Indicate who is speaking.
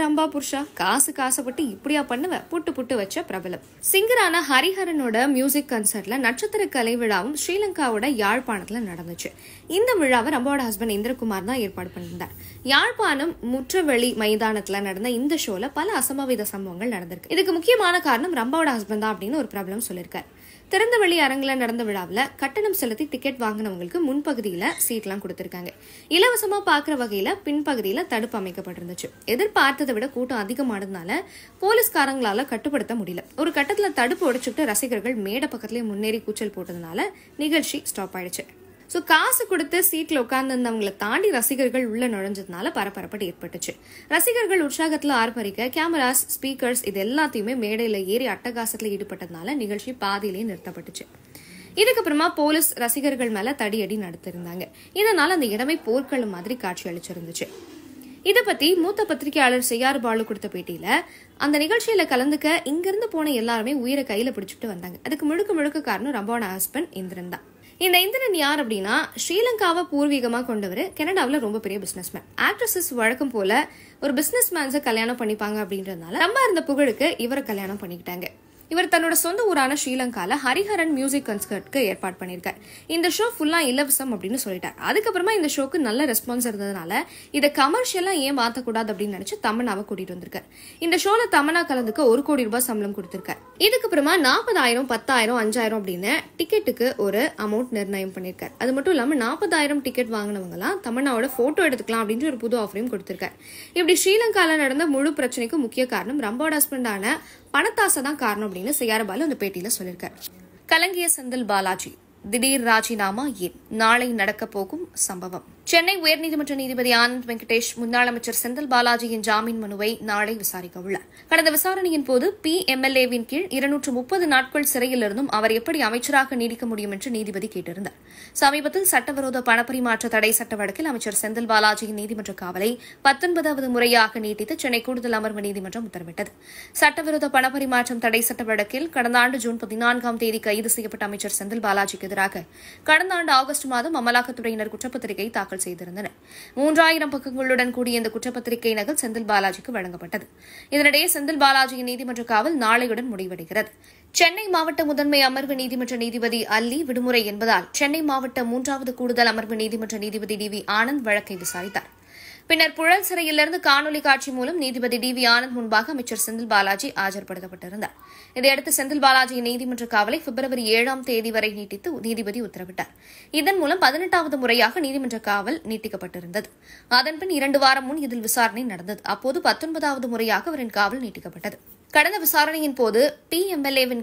Speaker 1: ரம்பா புருஷா காசு காசப்பட்டு இப்படியா பண்ணுவ புட்டு புட்டு வச்ச பிரபலம் சிங்கரான ஹரிஹரனோட மியூசிக் கன்சர்ட்ல நட்சத்திர கலை விழாவும் ஸ்ரீலங்காவோட யாழ்ப்பாணத்துல நடந்துச்சு இந்த விழாவை ரம்பாவோட ஹஸ்பண்ட் இந்திரகுமார் தான் ஏற்பாடு பண்ணியிருந்தார் யாழ்ப்பாணம் முற்றவெளி மைதானத்துல நடந்த இந்த ஷோல பல அசம்பாவித சம்பவங்கள் நடந்திருக்கு இதுக்கு முக்கியமான காரணம் ரம்பாவோட ஹஸ்பண்ட் தான் அப்படின்னு ஒரு பிரபலம் சொல்லியிருக்காரு திறந்தவெளி அரங்கில் நடந்த விழாவில் கட்டணம் செலுத்தி டிக்கெட் வாங்கினவங்களுக்கு முன்பகுதியில் சீட்லாம் கொடுத்துருக்காங்க இலவசமாக பார்க்குற வகையில் பின்பகுதியில் தடுப்பு அமைக்கப்பட்டிருந்துச்சு எதிர்பார்த்ததை விட கூட்டம் அதிகமானதுனால போலீஸ்காரங்களால் கட்டுப்படுத்த முடியல ஒரு கட்டத்தில் தடுப்பு உடைச்சுக்கிட்டு ரசிகர்கள் மேடை பக்கத்துலேயே முன்னேறி கூச்சல் போட்டதுனால நிகழ்ச்சி ஸ்டாப் ஆயிடுச்சு ஸோ காசு கொடுத்து சீட்டில் உட்கார்ந்துருந்தவங்களை தாண்டி ரசிகர்கள் உள்ள நுழைஞ்சதுனால பரபரப்பட்டு ஏற்பட்டுச்சு ரசிகர்கள் உற்சாகத்தில் ஆர்ப்பரிக்க கேமராஸ் ஸ்பீக்கர்ஸ் இது எல்லாத்தையுமே மேடையில் ஏறி அட்டகாசத்தில் ஈடுபட்டதுனால நிகழ்ச்சி பாதியிலேயே நிறுத்தப்பட்டுச்சு இதுக்கப்புறமா போலீஸ் ரசிகர்கள் மேல தடியடி நடத்திருந்தாங்க இதனால அந்த இடமே போர்க்களம் மாதிரி காட்சி அளிச்சிருந்துச்சு இதை பத்தி மூத்த பத்திரிகையாளர் செய்யார் பாலு கொடுத்த பேட்டியில அந்த நிகழ்ச்சியில கலந்துக்க இங்கிருந்து போன எல்லாருமே உயிரை கையில பிடிச்சிட்டு வந்தாங்க அதுக்கு முழுக்க முழுக்க காரணம் ரம்போன ஹஸ்பண்ட் இந்திரன் தான் இந்த இந்திரன் யார் அப்படின்னா ஸ்ரீலங்காவை பூர்வீகமாக கொண்டவர் கனடாவில் ரொம்ப பெரிய பிஸ்னஸ் மேன் ஆக்ட்ரஸஸ் வழக்கம் போல ஒரு பிஸ்னஸ் மேன்ஸை கல்யாணம் பண்ணிப்பாங்க அப்படின்றதுனால ரொம்ப இருந்த புகழுக்கு இவரை கல்யாணம் பண்ணிக்கிட்டாங்க இவர் தன்னோட சொந்த ஊரான ஸ்ரீலங்காவில் ஹரிஹரன் மியூசிக் கன்சர்ட்க்கு ஏற்பாடு பண்ணியிருக்கார் இந்த ஷோ ஃபுல்லாக இலவசம் அப்படின்னு சொல்லிட்டார் அதுக்கப்புறமா இந்த ஷோக்கு நல்ல ரெஸ்பான்ஸ் இருந்ததுனால இதை கமர்ஷியலாக ஏன் மாற்றக்கூடாது அப்படின்னு நினச்சி தமனாவை கூட்டிகிட்டு வந்திருக்காரு இந்த ஷோவில் தமனா கலந்துக்க ஒரு கோடி ரூபாய் சம்பளம் கொடுத்திருக்காரு இதுக்கப்புறமா நாற்பதாயிரம் பத்தாயிரம் அஞ்சாயிரம் அப்படின்னு டிக்கெட்டுக்கு ஒரு அமௌண்ட் நிர்ணயம் பண்ணியிருக்கார் அது மட்டும் இல்லாமல் நாற்பதாயிரம் டிக்கெட் வாங்கினவங்களாம் தமன்னாவோட ஃபோட்டோ எடுத்துக்கலாம் அப்படின்ற ஒரு புது ஆஃபரையும் கொடுத்திருக்காரு இப்படி ஸ்ரீலங்காவில் நடந்த முழு பிரச்சனைக்கு முக்கிய காரணம் ரம்போட ஹஸ்பண்டான பணத்தாசை தான் காரணம் அப்படின்னு பாலு அந்த பேட்டியில் சொல்லியிருக்காரு கலங்கிய செந்தில் பாலாஜி திடீர் ராஜினாமா ஏன் நாளை நடக்கப்போகும் சம்பவம் சென்னை உயர்நீதிமன்ற நீதிபதி ஆனந்த் வெங்கடேஷ் முன்னாள் அமைச்சர் செந்தில் பாலாஜியின் ஜாமீன் மனுவை நாளை விசாரிக்க உள்ளார் கடந்த விசாரணையின் போது பி எம்எல்ஏவின் கீழ் இருநூற்று முப்பது நாட்கள் சிறையில் இருந்தும் அவர் எப்படி அமைச்சராக நீடிக்க முடியும் என்று நீதிபதி கேட்டிருந்தார் சமீபத்தில் சட்டவிரோத பணப்பரிமாற்ற தடை சட்ட வழக்கில் அமைச்சர் செந்தில் பாலாஜியின் நீதிமன்ற காவலை பத்தொன்பதாவது முறையாக நீட்டித்து சென்னை கூடுதல் அமர்வு நீதிமன்றம் உத்தரவிட்டது சட்டவிரோத பணப்பரிமாற்றம் தடை சட்ட வழக்கில் கடந்த ஆண்டு ஜூன் பதினான்காம் தேதி கைது செய்யப்பட்ட அமைச்சர் செந்தில் பாலாஜிக்கு எதிராக கடந்த ஆண்டு ஆகஸ்ட் மாதம் அமலாக்கத்துறையினர் குற்றப்பத்திரிகை தாக்கல் செய்திருந்தனர் மூன்றாயிரம் பக்கங்களுடன் கூடிய இந்த குற்றப்பத்திரிகை நகல் செந்தில் பாலாஜிக்கு வழங்கப்பட்டது இதனிடையே செந்தில் பாலாஜியின் நீதிமன்ற காவல் நாளையுடன் முடிவடைகிறது சென்னை மாவட்ட முதன்மை அமர்வு நீதிமன்ற நீதிபதி அல்லி விடுமுறை என்பதால் சென்னை மாவட்ட மூன்றாவது கூடுதல் அமர்வு நீதிமன்ற நீதிபதி டி வி ஆனந்த் வழக்கை விசாரித்தார் பின்னர் புழல் சிறையிலிருந்து காணொலி காட்சி மூலம் நீதிபதி டி வி ஆனந்த் முன்பாக அமைச்சர் செந்தில் பாலாஜி ஆஜர்படுத்தப்பட்டிருந்தார் இதையடுத்து செந்தில் பாலாஜியின் நீதிமன்ற காவலை பிப்ரவரி ஏழாம் தேதி வரை நீட்டித்து நீதிபதி உத்தரவிட்டார் இதன் மூலம் பதினெட்டாவது முறையாக நீதிமன்ற காவல் நீட்டிக்கப்பட்டிருந்தது அதன்பின் இரண்டு வாரம் முன் இதில் விசாரணை நடந்தது அப்போது பத்தொன்பதாவது முறையாக அவரின் காவல் நீட்டிக்கப்பட்டது கடந்த விசாரணையின் போது பி எம்எல்ஏவின்